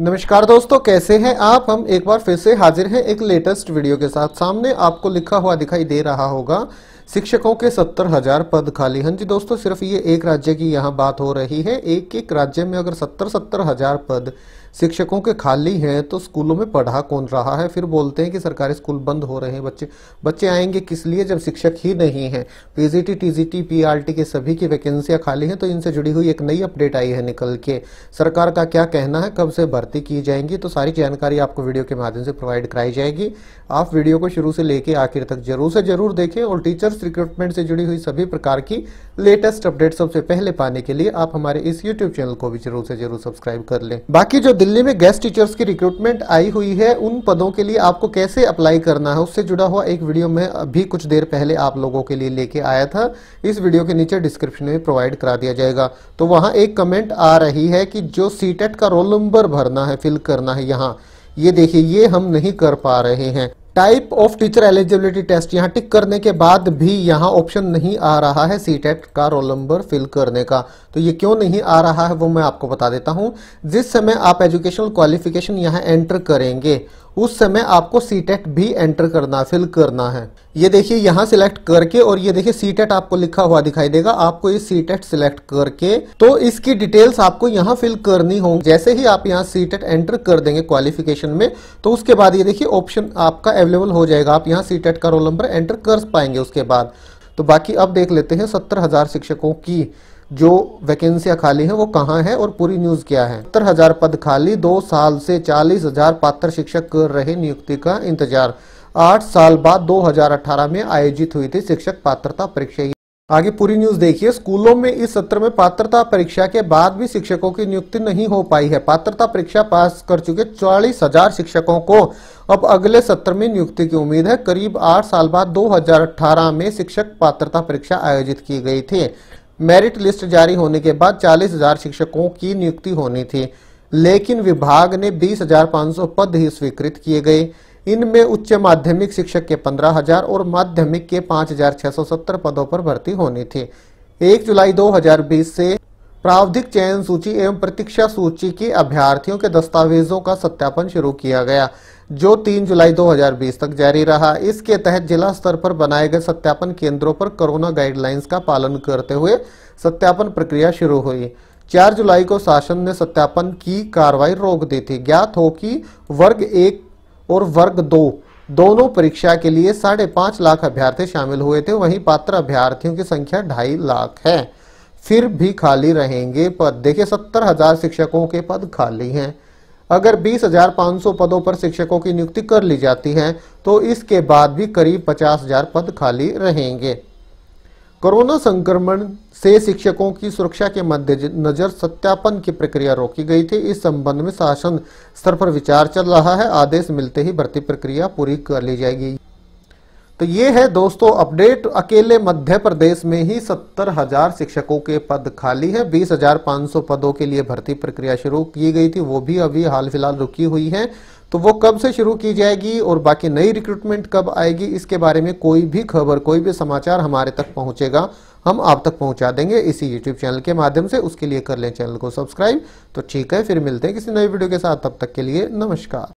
नमस्कार दोस्तों कैसे हैं आप हम एक बार फिर से हाजिर हैं एक लेटेस्ट वीडियो के साथ सामने आपको लिखा हुआ दिखाई दे रहा होगा शिक्षकों के सत्तर हजार पद खाली हैं जी दोस्तों सिर्फ ये एक राज्य की यहाँ बात हो रही है एक एक राज्य में अगर सत्तर सत्तर हजार पद शिक्षकों के खाली हैं तो स्कूलों में पढ़ा कौन रहा है फिर बोलते हैं कि सरकारी स्कूल बंद हो रहे हैं बच्चे बच्चे आएंगे किस लिए जब शिक्षक ही नहीं है पीजीटी टीजीटी पीआरटी के सभी की वैकेंसियां खाली हैं तो इनसे जुड़ी हुई एक नई अपडेट आई है निकल के सरकार का क्या कहना है कब से भर्ती की जाएंगी तो सारी जानकारी आपको वीडियो के माध्यम से प्रोवाइड कराई जाएगी आप वीडियो को शुरू से लेकर आखिर तक जरूर से जरूर देखें और टीचर टीचर्स रिक्रूटमेंट से जुड़ी हुई सभी प्रकार की लेटेस्ट अपडेट सबसे पहले पाने के लिए आप हमारे इस यूट्यूब चैनल को भी जरूर से जरूर सब्सक्राइब कर लें बाकी जो दिल्ली में गेस्ट टीचर्स की रिक्रूटमेंट आई हुई है उन पदों के लिए आपको कैसे अप्लाई करना है उससे जुड़ा हुआ एक वीडियो में अभी कुछ देर पहले आप लोगों के लिए लेके आया था इस वीडियो के नीचे डिस्क्रिप्शन में प्रोवाइड करा दिया जाएगा तो वहाँ एक कमेंट आ रही है कि जो सीटेट e का रोल नंबर भरना है फिल करना है यहाँ ये देखिए ये हम नहीं कर पा रहे हैं type of teacher eligibility test यहाँ टिक करने के बाद भी यहाँ ऑप्शन नहीं आ रहा है सी टेट e का रोल नंबर फिल करने का तो ये क्यों नहीं आ रहा है वो मैं आपको बता देता हूँ जिस समय आप एजुकेशनल क्वालिफिकेशन यहाँ एंटर करेंगे उस समय आपको सी टेट e भी एंटर करना फिल करना है ये देखिए यहाँ सिलेक्ट करके और ये देखिए सी टेट e आपको लिखा हुआ दिखाई देगा आपको ये सी टेट सिलेक्ट करके तो इसकी डिटेल्स आपको यहाँ फिल करनी होगी जैसे ही आप यहाँ सी टेट एंटर कर देंगे क्वालिफिकेशन में तो उसके बाद ये देखिए ऑप्शन आपका अवेलेबल हो जाएगा आप यहाँ सी टेट e का रोल नंबर एंटर कर पाएंगे उसके बाद तो बाकी अब देख लेते हैं सत्तर हजार शिक्षकों की जो वैकेंसियां खाली हैं वो कहाँ है और पूरी न्यूज क्या है सत्तर हजार पद खाली दो साल से चालीस हजार पात्र शिक्षक कर रहे नियुक्ति का इंतजार आठ साल बाद 2018 में आयोजित हुई थी शिक्षक पात्रता परीक्षा आगे पूरी न्यूज देखिए स्कूलों में इस सत्र में पात्रता परीक्षा के बाद भी शिक्षकों की नियुक्ति नहीं हो पाई है पात्रता परीक्षा पास कर चुके चालीस हजार शिक्षकों को अब अगले सत्र में नियुक्ति की उम्मीद है करीब आठ साल बाद 2018 में शिक्षक पात्रता परीक्षा आयोजित की गई थी मेरिट लिस्ट जारी होने के बाद 40,000 शिक्षकों की नियुक्ति होनी थी लेकिन विभाग ने 20,500 पद ही स्वीकृत किए गए इनमें उच्च माध्यमिक शिक्षक के 15,000 और माध्यमिक के 5,670 पदों पर भर्ती होनी थी 1 जुलाई 2020 से प्रावधिक चयन सूची एवं प्रतीक्षा सूची के अभ्यर्थियों के दस्तावेजों का सत्यापन शुरू किया गया जो 3 जुलाई 2020 तक जारी रहा इसके तहत जिला स्तर पर बनाए गए सत्यापन केंद्रों पर कोरोना गाइडलाइंस का पालन करते हुए सत्यापन प्रक्रिया शुरू हुई चार जुलाई को शासन ने सत्यापन की कार्रवाई रोक दी थी ज्ञात हो कि वर्ग एक और वर्ग दो दोनों परीक्षा के लिए साढ़े पांच लाख अभ्यर्थी शामिल हुए थे वहीं पात्र अभ्यर्थियों की संख्या ढाई लाख है फिर भी खाली रहेंगे पद देखिए सत्तर हजार शिक्षकों के पद खाली हैं अगर 20,500 पदों पर शिक्षकों की नियुक्ति कर ली जाती है तो इसके बाद भी करीब 50,000 पद खाली रहेंगे कोरोना संक्रमण से शिक्षकों की सुरक्षा के मद्देनजर सत्यापन की प्रक्रिया रोकी गई थी इस संबंध में शासन स्तर पर विचार चल रहा है आदेश मिलते ही भर्ती प्रक्रिया पूरी कर ली जाएगी तो ये है दोस्तों अपडेट अकेले मध्य प्रदेश में ही सत्तर हजार शिक्षकों के पद खाली है बीस हजार पांच सौ पदों के लिए भर्ती प्रक्रिया शुरू की गई थी वो भी अभी हाल फिलहाल रुकी हुई है तो वो कब से शुरू की जाएगी और बाकी नई रिक्रूटमेंट कब आएगी इसके बारे में कोई भी खबर कोई भी समाचार हमारे तक पहुंचेगा हम आप तक पहुंचा देंगे इसी यूट्यूब चैनल के माध्यम से उसके लिए कर लें चैनल को सब्सक्राइब तो ठीक है फिर मिलते हैं किसी नए वीडियो के साथ तब तक के लिए नमस्कार